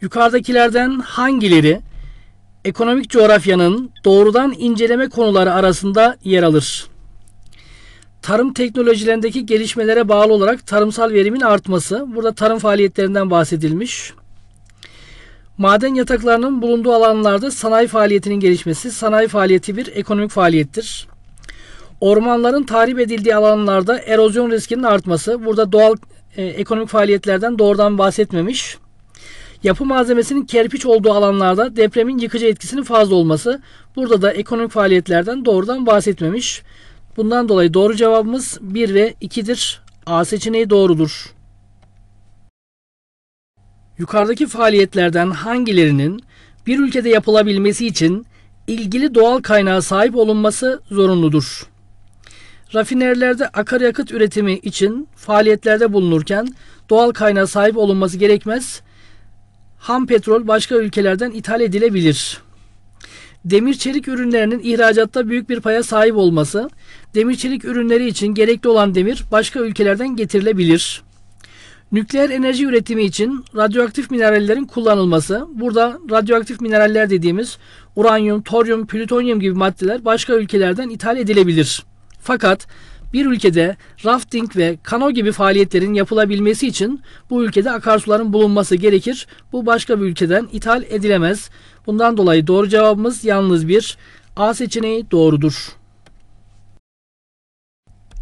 Yukarıdakilerden hangileri ekonomik coğrafyanın doğrudan inceleme konuları arasında yer alır? Tarım teknolojilerindeki gelişmelere bağlı olarak tarımsal verimin artması. Burada tarım faaliyetlerinden bahsedilmiş. Maden yataklarının bulunduğu alanlarda sanayi faaliyetinin gelişmesi. Sanayi faaliyeti bir ekonomik faaliyettir. Ormanların tahrip edildiği alanlarda erozyon riskinin artması. Burada doğal e, ekonomik faaliyetlerden doğrudan bahsetmemiş yapı malzemesinin kerpiç olduğu alanlarda depremin yıkıcı etkisinin fazla olması. Burada da ekonomik faaliyetlerden doğrudan bahsetmemiş. Bundan dolayı doğru cevabımız 1 ve 2'dir. A seçeneği doğrudur. Yukarıdaki faaliyetlerden hangilerinin bir ülkede yapılabilmesi için ilgili doğal kaynağa sahip olunması zorunludur? Rafinerilerde akaryakıt üretimi için faaliyetlerde bulunurken doğal kaynağa sahip olunması gerekmez ham petrol başka ülkelerden ithal edilebilir. Demir çelik ürünlerinin ihracatta büyük bir paya sahip olması, demir çelik ürünleri için gerekli olan demir başka ülkelerden getirilebilir. Nükleer enerji üretimi için radyoaktif minerallerin kullanılması, burada radyoaktif mineraller dediğimiz uranyum, toryum, plütonyum gibi maddeler başka ülkelerden ithal edilebilir. Fakat bir ülkede rafting ve kano gibi faaliyetlerin yapılabilmesi için bu ülkede akarsuların bulunması gerekir. Bu başka bir ülkeden ithal edilemez. Bundan dolayı doğru cevabımız yalnız bir A seçeneği doğrudur.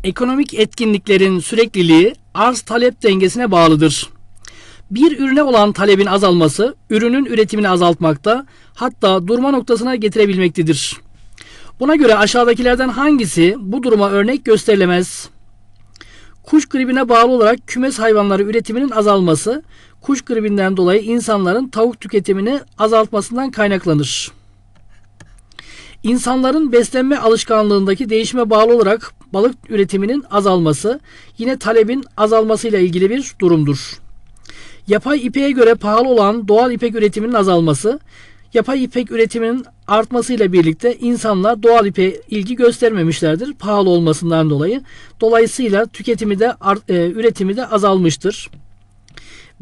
Ekonomik etkinliklerin sürekliliği arz talep dengesine bağlıdır. Bir ürüne olan talebin azalması ürünün üretimini azaltmakta hatta durma noktasına getirebilmektedir. Buna göre aşağıdakilerden hangisi bu duruma örnek gösterilemez? Kuş gribine bağlı olarak kümes hayvanları üretiminin azalması, kuş gribinden dolayı insanların tavuk tüketimini azaltmasından kaynaklanır. İnsanların beslenme alışkanlığındaki değişime bağlı olarak balık üretiminin azalması yine talebin azalmasıyla ilgili bir durumdur. Yapay ipeğe göre pahalı olan doğal ipek üretiminin azalması, Yapay ipek üretiminin artmasıyla birlikte insanlar doğal ipe ilgi göstermemişlerdir pahalı olmasından dolayı. Dolayısıyla tüketimi de art, e, üretimi de azalmıştır.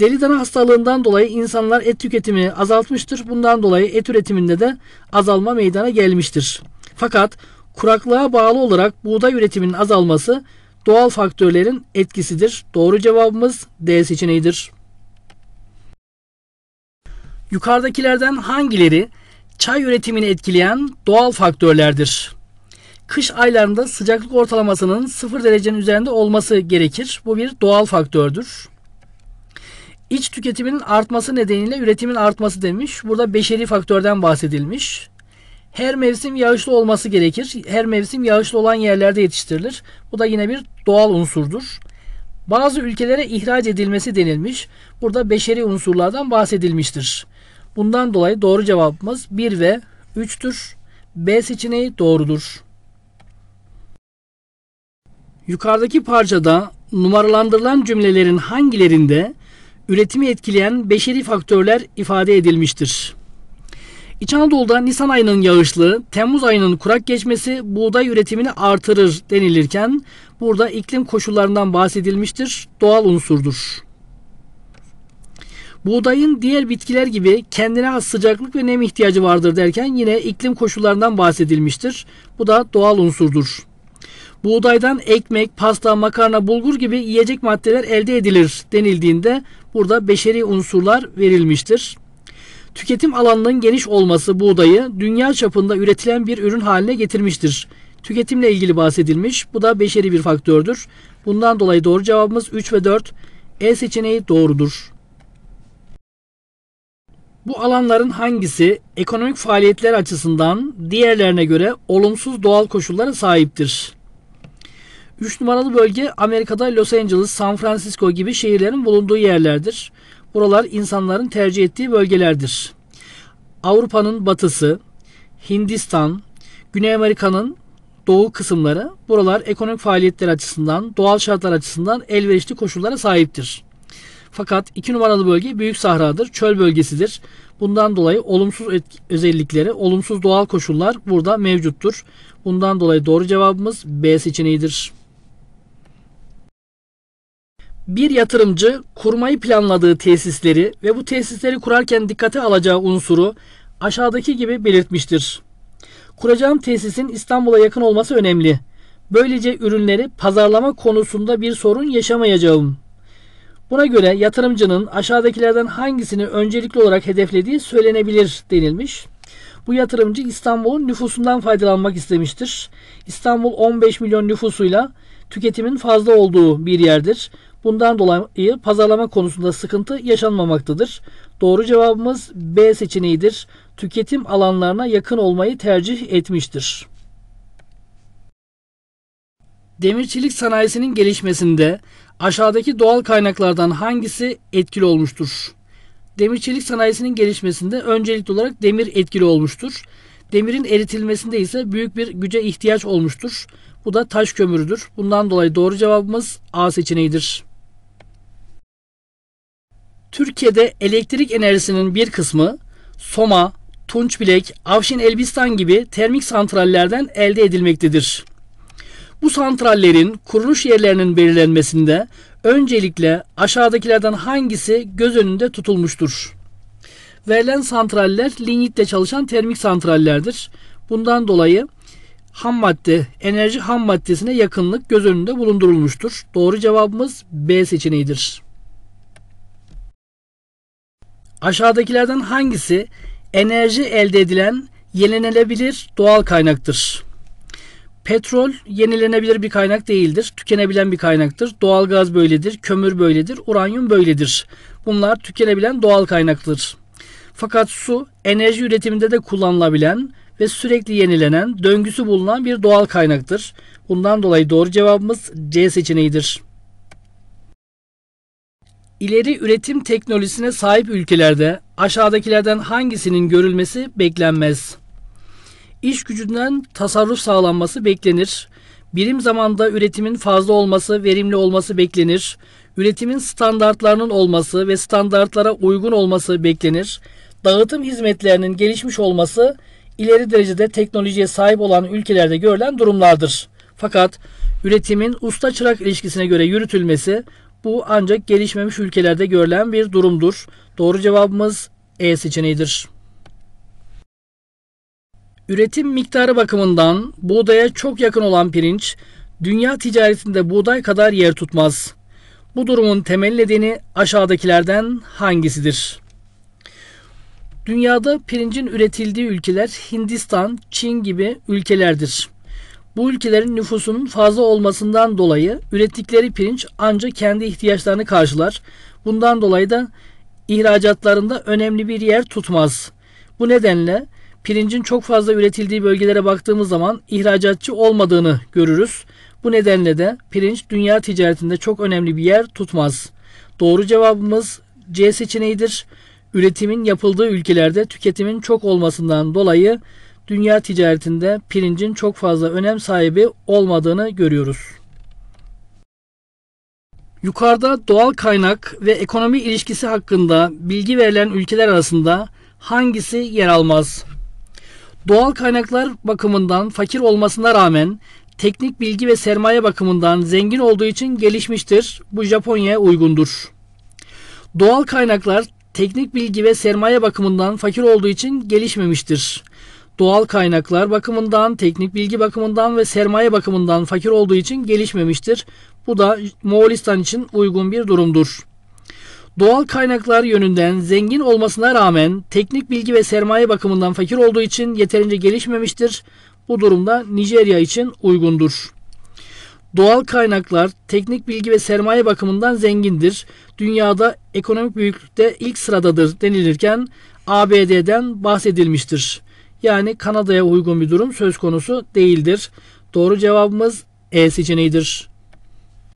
Deli dana hastalığından dolayı insanlar et tüketimi azaltmıştır. Bundan dolayı et üretiminde de azalma meydana gelmiştir. Fakat kuraklığa bağlı olarak buğday üretiminin azalması doğal faktörlerin etkisidir. Doğru cevabımız D seçeneğidir. Yukarıdakilerden hangileri çay üretimini etkileyen doğal faktörlerdir? Kış aylarında sıcaklık ortalamasının 0 derecenin üzerinde olması gerekir. Bu bir doğal faktördür. İç tüketimin artması nedeniyle üretimin artması demiş. Burada beşeri faktörden bahsedilmiş. Her mevsim yağışlı olması gerekir. Her mevsim yağışlı olan yerlerde yetiştirilir. Bu da yine bir doğal unsurdur. Bazı ülkelere ihraç edilmesi denilmiş. Burada beşeri unsurlardan bahsedilmiştir. Bundan dolayı doğru cevabımız 1 ve 3'tür. B seçeneği doğrudur. Yukarıdaki parçada numaralandırılan cümlelerin hangilerinde üretimi etkileyen beşeri faktörler ifade edilmiştir? İç Anadolu'da Nisan ayının yağışlı, Temmuz ayının kurak geçmesi buğday üretimini artırır denilirken burada iklim koşullarından bahsedilmiştir, doğal unsurdur. Buğdayın diğer bitkiler gibi kendine az sıcaklık ve nem ihtiyacı vardır derken yine iklim koşullarından bahsedilmiştir. Bu da doğal unsurdur. Buğdaydan ekmek, pasta, makarna, bulgur gibi yiyecek maddeler elde edilir denildiğinde burada beşeri unsurlar verilmiştir. Tüketim alanının geniş olması buğdayı dünya çapında üretilen bir ürün haline getirmiştir. Tüketimle ilgili bahsedilmiş. Bu da beşeri bir faktördür. Bundan dolayı doğru cevabımız 3 ve 4. E seçeneği doğrudur. Bu alanların hangisi ekonomik faaliyetler açısından diğerlerine göre olumsuz doğal koşullara sahiptir? 3 numaralı bölge Amerika'da Los Angeles, San Francisco gibi şehirlerin bulunduğu yerlerdir. Buralar insanların tercih ettiği bölgelerdir. Avrupa'nın batısı, Hindistan, Güney Amerika'nın doğu kısımları buralar ekonomik faaliyetler açısından, doğal şartlar açısından elverişli koşullara sahiptir. Fakat iki numaralı bölge büyük sahradır, çöl bölgesidir. Bundan dolayı olumsuz özellikleri, olumsuz doğal koşullar burada mevcuttur. Bundan dolayı doğru cevabımız B seçeneğidir. Bir yatırımcı kurmayı planladığı tesisleri ve bu tesisleri kurarken dikkate alacağı unsuru aşağıdaki gibi belirtmiştir. Kuracağım tesisin İstanbul'a yakın olması önemli. Böylece ürünleri pazarlama konusunda bir sorun yaşamayacağım. Buna göre yatırımcının aşağıdakilerden hangisini öncelikli olarak hedeflediği söylenebilir denilmiş. Bu yatırımcı İstanbul'un nüfusundan faydalanmak istemiştir. İstanbul 15 milyon nüfusuyla tüketimin fazla olduğu bir yerdir. Bundan dolayı pazarlama konusunda sıkıntı yaşanmamaktadır. Doğru cevabımız B seçeneğidir. Tüketim alanlarına yakın olmayı tercih etmiştir. Demirçilik sanayisinin gelişmesinde aşağıdaki doğal kaynaklardan hangisi etkili olmuştur? Demirçilik sanayisinin gelişmesinde öncelikli olarak demir etkili olmuştur. Demirin eritilmesinde ise büyük bir güce ihtiyaç olmuştur. Bu da taş kömürüdür. Bundan dolayı doğru cevabımız A seçeneğidir. Türkiye'de elektrik enerjisinin bir kısmı Soma, Tunçbilek, Avşin Elbistan gibi termik santrallerden elde edilmektedir. Bu santrallerin kuruluş yerlerinin belirlenmesinde öncelikle aşağıdakilerden hangisi göz önünde tutulmuştur? Verilen santraller lignitle çalışan termik santrallerdir. Bundan dolayı ham madde, enerji ham maddesine yakınlık göz önünde bulundurulmuştur. Doğru cevabımız B seçeneğidir. Aşağıdakilerden hangisi enerji elde edilen yenilenebilir doğal kaynaktır? Petrol yenilenebilir bir kaynak değildir. Tükenebilen bir kaynaktır. Doğalgaz böyledir, kömür böyledir, uranyum böyledir. Bunlar tükenebilen doğal kaynaktır. Fakat su enerji üretiminde de kullanılabilen ve sürekli yenilenen, döngüsü bulunan bir doğal kaynaktır. Bundan dolayı doğru cevabımız C seçeneğidir. İleri üretim teknolojisine sahip ülkelerde aşağıdakilerden hangisinin görülmesi beklenmez? İş gücünden tasarruf sağlanması beklenir. Birim zamanda üretimin fazla olması, verimli olması beklenir. Üretimin standartlarının olması ve standartlara uygun olması beklenir. Dağıtım hizmetlerinin gelişmiş olması ileri derecede teknolojiye sahip olan ülkelerde görülen durumlardır. Fakat üretimin usta çırak ilişkisine göre yürütülmesi bu ancak gelişmemiş ülkelerde görülen bir durumdur. Doğru cevabımız E seçeneğidir. Üretim miktarı bakımından buğdaya çok yakın olan pirinç dünya ticaretinde buğday kadar yer tutmaz. Bu durumun temel nedeni aşağıdakilerden hangisidir? Dünyada pirincin üretildiği ülkeler Hindistan, Çin gibi ülkelerdir. Bu ülkelerin nüfusunun fazla olmasından dolayı ürettikleri pirinç ancak kendi ihtiyaçlarını karşılar. Bundan dolayı da ihracatlarında önemli bir yer tutmaz. Bu nedenle pirincin çok fazla üretildiği bölgelere baktığımız zaman ihracatçı olmadığını görürüz. Bu nedenle de pirinç dünya ticaretinde çok önemli bir yer tutmaz. Doğru cevabımız C seçeneğidir. Üretimin yapıldığı ülkelerde tüketimin çok olmasından dolayı dünya ticaretinde pirincin çok fazla önem sahibi olmadığını görüyoruz. Yukarıda doğal kaynak ve ekonomi ilişkisi hakkında bilgi verilen ülkeler arasında hangisi yer almaz? Doğal kaynaklar bakımından fakir olmasına rağmen teknik bilgi ve sermaye bakımından zengin olduğu için gelişmiştir. Bu Japonya'ya uygundur. Doğal kaynaklar teknik bilgi ve sermaye bakımından fakir olduğu için gelişmemiştir. Doğal kaynaklar bakımından, teknik bilgi bakımından ve sermaye bakımından fakir olduğu için gelişmemiştir. Bu da Moğolistan için uygun bir durumdur doğal kaynaklar yönünden zengin olmasına rağmen teknik bilgi ve sermaye bakımından fakir olduğu için yeterince gelişmemiştir. Bu durumda Nijerya için uygundur. Doğal kaynaklar teknik bilgi ve sermaye bakımından zengindir. Dünyada ekonomik büyüklükte ilk sıradadır denilirken ABD'den bahsedilmiştir. Yani Kanada'ya uygun bir durum söz konusu değildir. Doğru cevabımız E seçeneğidir.